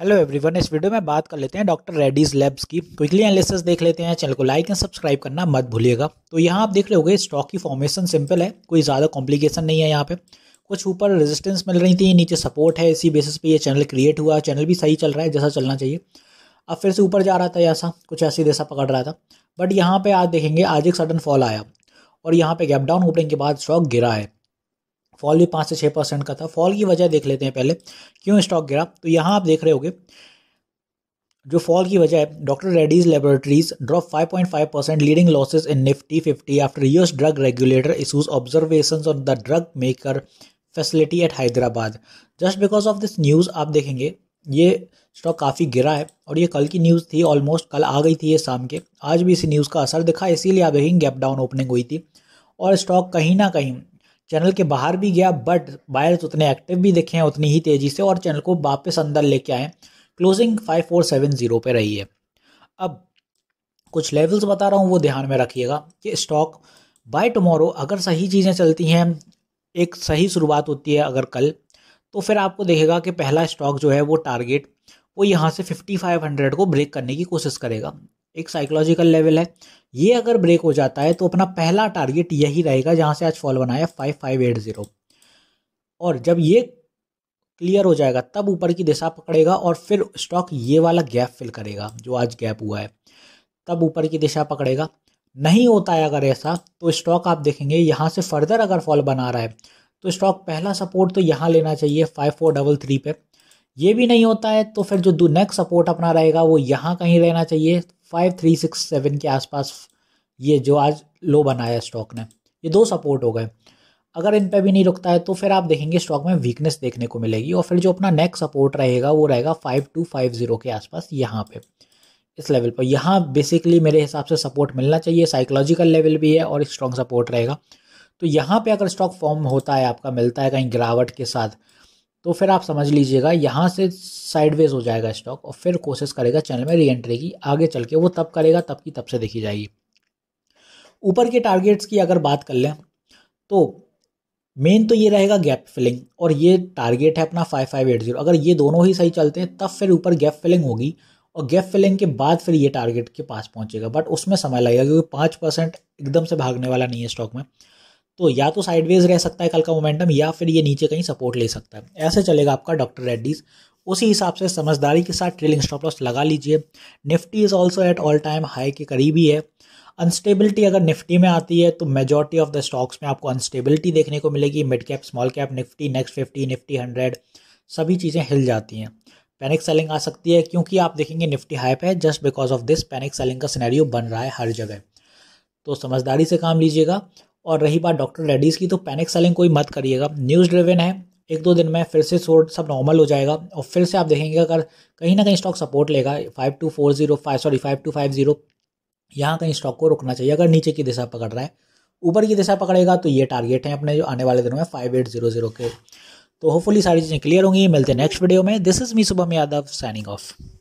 hello everyone इस video में बात कर लेते हैं डॉक्टर रेड्डीज लैब्स की क्विकली एनालिसिस देख लेते हैं चैनल को लाइक एंड सब्सक्राइब करना मत भूलिएगा तो यहाँ आप देख रहे होगे स्टॉक की फॉर्मेशन सिंपल है कोई ज़्यादा कॉम्प्लिकेशन नहीं है यहाँ पे कुछ ऊपर रेजिस्टेंस मिल रही थी नीचे सपोर्ट है इसी बेसिस पे ये चैनल क्रिएट हुआ चैनल भी सही चल रहा है जैसा चलना चाहिए अब फिर से ऊपर जा रहा था ऐसा कुछ ऐसी जैसा पकड़ रहा था बट यहाँ पे आज देखेंगे आज एक सडन फॉल आया और यहाँ पे गैप डाउन ओपनिंग के बाद स्टॉक गिरा है फॉल भी पाँच से छः परसेंट का था फॉल की वजह देख लेते हैं पहले क्यों स्टॉक गिरा तो यहाँ आप देख रहे होगे जो फॉल की वजह है doctor Reddy's laboratories drop 5.5 percent leading losses in Nifty 50 after US drug regulator issues observation on the drug maker facility at Hyderabad just because of this news आप देखेंगे ये स्टॉक काफ़ी गिरा है और ये कल की न्यूज़ थी ऑलमोस्ट कल आ गई थी ये शाम के आज भी इसी न्यूज़ का असर दिखा इसीलिए अब ही गैप डाउन ओपनिंग हुई थी और स्टॉक कहीं ना कहीं चैनल के बाहर भी गया बट बायर्स उतने एक्टिव भी दिखे हैं उतनी ही तेज़ी से और चैनल को वापस अंदर लेके आए closing five four seven zero पर रही है अब कुछ लेवल्स बता रहा हूँ वो ध्यान में रखिएगा कि स्टॉक बाय टमोरो अगर सही चीज़ें चलती हैं एक सही शुरुआत होती है अगर कल तो फिर आपको देखेगा कि पहला स्टॉक जो है वो टारगेट वो यहाँ से 5500 को ब्रेक करने की कोशिश करेगा एक साइकोलॉजिकल लेवल है ये अगर ब्रेक हो जाता है तो अपना पहला टारगेट यही रहेगा जहाँ से आज फॉल बनाया फाइव फाइव एट ज़ीरो और जब ये क्लियर हो जाएगा तब ऊपर की दिशा पकड़ेगा और फिर स्टॉक ये वाला गैप फिल करेगा जो आज गैप हुआ है तब ऊपर की दिशा पकड़ेगा नहीं होता है अगर ऐसा तो स्टॉक आप देखेंगे यहाँ से फर्दर अगर फॉल बना रहा है तो स्टॉक पहला सपोर्ट तो यहाँ लेना चाहिए फाइव फोर डबल थ्री पे ये भी नहीं होता है तो फिर जो नेक्स्ट सपोर्ट अपना रहेगा वो यहाँ कहीं रहना चाहिए फाइव थ्री सिक्स सेवन के आसपास ये जो आज लो बनाया स्टॉक ने ये दो सपोर्ट हो गए अगर इन पर भी नहीं रुकता है तो फिर आप देखेंगे स्टॉक में वीकनेस देखने को मिलेगी और फिर जो अपना नेक्स्ट सपोर्ट रहेगा वो रहेगा फाइव टू फाइव ज़ीरो के आसपास यहाँ पे इस लेवल पर यहाँ बेसिकली मेरे हिसाब से सपोर्ट मिलना चाहिए साइकोलॉजिकल लेवल भी है और स्ट्रॉन्ग सपोर्ट रहेगा तो यहाँ पे अगर स्टॉक फॉर्म होता है आपका मिलता है कहीं गिरावट के साथ तो फिर आप समझ लीजिएगा यहाँ से साइडवेज हो जाएगा स्टॉक और फिर कोशिश करेगा चैनल में री एंट्री की आगे चल के वो तब करेगा तब की तब से देखी जाएगी ऊपर के टारगेट्स की अगर बात कर लें तो मेन तो ये रहेगा गैप फिलिंग और ये टारगेट है अपना फाइव फाइव एट जीरो अगर ये दोनों ही सही चलते हैं तब फिर ऊपर गैप फिलिंग होगी और गैप फिलिंग के बाद फिर ये टारगेट के पास पहुंचेगा बट उसमें समय लगेगा क्योंकि पाँच परसेंट एकदम से भागने वाला नहीं है स्टॉक में तो या तो साइडवेज रह सकता है कल का मोमेंटम या फिर ये नीचे कहीं सपोर्ट ले सकता है ऐसे चलेगा आपका डॉक्टर रेड्डीज उसी हिसाब से समझदारी के साथ ट्रेलिंग स्टॉप लॉस लगा लीजिए Nifty is also at all time high के करीब ही है अनस्टेबिलिटी अगर निफ्टी में आती है तो मेजोरिटी ऑफ द स्टॉक्स में आपको अनस्टेबिलिटी देखने को मिलेगी mid cap small cap Nifty next fifty Nifty hundred सभी चीज़ें हिल जाती हैं पैनिक सेलिंग आ सकती है क्योंकि आप देखेंगे निफ्टी हाई पे है just because of this panic selling का सिनेरियो बन रहा है हर जगह तो समझदारी से काम लीजिएगा और रही बात डॉक्टर रेड्डीज़ की तो पैनिक सेलिंग कोई मत करिएगा न्यूज़ ड्रिवेन है एक दो दिन में फिर से शोर सब नॉर्मल हो जाएगा और फिर से आप देखेंगे अगर कहीं ना कहीं स्टॉक सपोर्ट लेगा five two four zero five sorry five two five zero यहाँ कहीं स्टॉक को रुकना चाहिए अगर नीचे की दिशा पकड़ रहा है ऊपर की दिशा पकड़ेगा तो ये टारगेट है अपने जो आने वाले दिनों में फाइव एट जीरो जीरो के तो होपफुली सारी चीज़ें क्लियर होंगी मिलते हैं नेक्स्ट वीडियो में this is me Shubham Yadav signing of